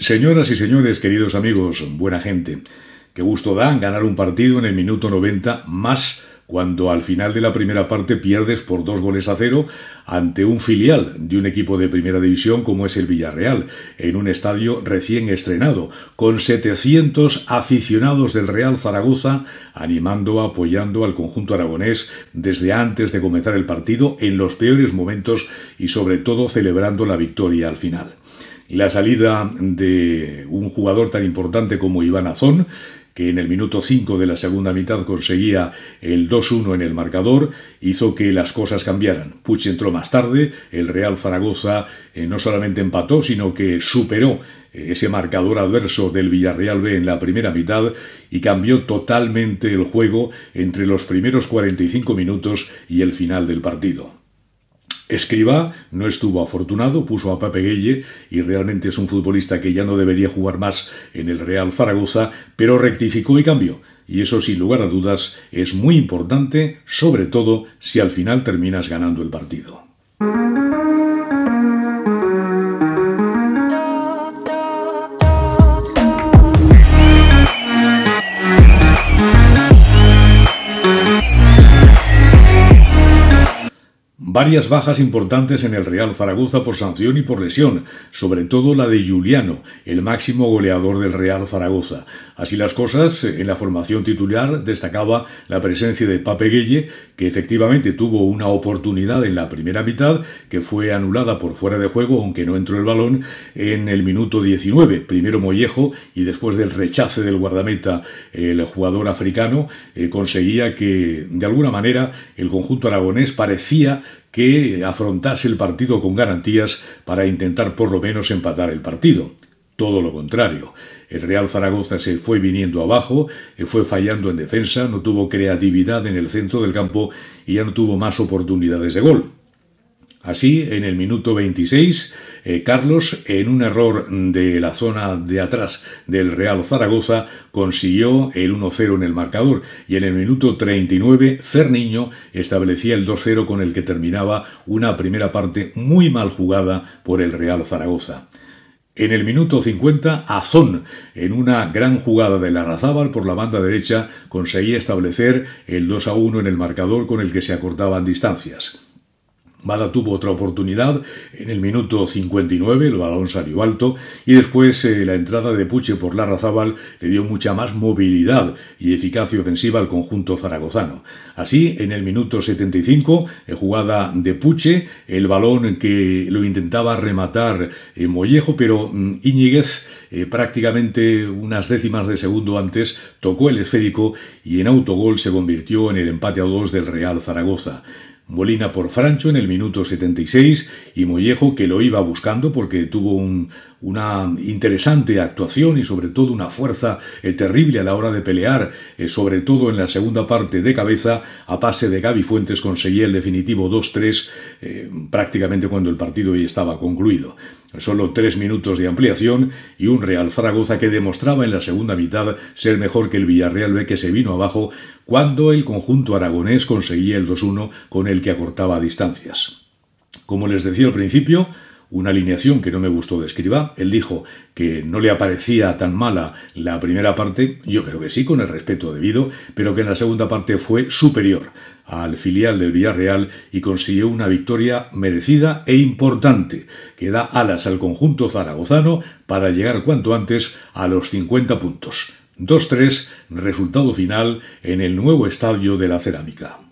Señoras y señores, queridos amigos, buena gente, qué gusto da ganar un partido en el minuto 90 más cuando al final de la primera parte pierdes por dos goles a cero ante un filial de un equipo de primera división como es el Villarreal, en un estadio recién estrenado, con 700 aficionados del Real Zaragoza animando, apoyando al conjunto aragonés desde antes de comenzar el partido en los peores momentos y sobre todo celebrando la victoria al final la salida de un jugador tan importante como Iván Azón, que en el minuto 5 de la segunda mitad conseguía el 2-1 en el marcador, hizo que las cosas cambiaran. Puch entró más tarde, el Real Zaragoza eh, no solamente empató, sino que superó eh, ese marcador adverso del Villarreal B en la primera mitad y cambió totalmente el juego entre los primeros 45 minutos y el final del partido. Escriba no estuvo afortunado, puso a Pape y realmente es un futbolista que ya no debería jugar más en el Real Zaragoza, pero rectificó y cambió. Y eso sin lugar a dudas es muy importante, sobre todo si al final terminas ganando el partido. Varias bajas importantes en el Real Zaragoza por sanción y por lesión, sobre todo la de Juliano, el máximo goleador del Real Zaragoza. Así las cosas, en la formación titular destacaba la presencia de Pape Gueye, que efectivamente tuvo una oportunidad en la primera mitad, que fue anulada por fuera de juego, aunque no entró el balón, en el minuto 19. Primero Mollejo y después del rechace del guardameta, el jugador africano, eh, conseguía que, de alguna manera, el conjunto aragonés parecía que afrontase el partido con garantías para intentar por lo menos empatar el partido. Todo lo contrario. El Real Zaragoza se fue viniendo abajo, eh, fue fallando en defensa, no tuvo creatividad en el centro del campo y ya no tuvo más oportunidades de gol. Así, en el minuto 26, eh, Carlos, en un error de la zona de atrás del Real Zaragoza, consiguió el 1-0 en el marcador y en el minuto 39, Cerniño establecía el 2-0 con el que terminaba una primera parte muy mal jugada por el Real Zaragoza. En el minuto 50, Azón, en una gran jugada de Larrazábal por la banda derecha, conseguía establecer el 2 1 en el marcador con el que se acortaban distancias. Bada tuvo otra oportunidad en el minuto 59, el balón salió alto y después eh, la entrada de Puche por Larrazábal le dio mucha más movilidad y eficacia ofensiva al conjunto zaragozano. Así, en el minuto 75, jugada de Puche, el balón que lo intentaba rematar eh, Mollejo, pero mm, Iñiguez eh, prácticamente unas décimas de segundo antes tocó el esférico y en autogol se convirtió en el empate a dos del Real Zaragoza. Molina por Francho en el minuto 76 y Mollejo que lo iba buscando porque tuvo una interesante actuación y sobre todo una fuerza eh, terrible a la hora de pelear, eh, sobre todo en la segunda parte de cabeza, a pase de Gaby Fuentes conseguía el definitivo 2-3 eh, prácticamente cuando el partido ya estaba concluido. Solo tres minutos de ampliación y un Real Zaragoza que demostraba en la segunda mitad ser mejor que el Villarreal B que se vino abajo cuando el conjunto aragonés conseguía el 2-1 con el que acortaba distancias. Como les decía al principio, una alineación que no me gustó de Él dijo que no le aparecía tan mala la primera parte, yo creo que sí, con el respeto debido, pero que en la segunda parte fue superior al filial del Villarreal y consiguió una victoria merecida e importante, que da alas al conjunto zaragozano para llegar cuanto antes a los 50 puntos. 2-3, resultado final en el nuevo estadio de la cerámica.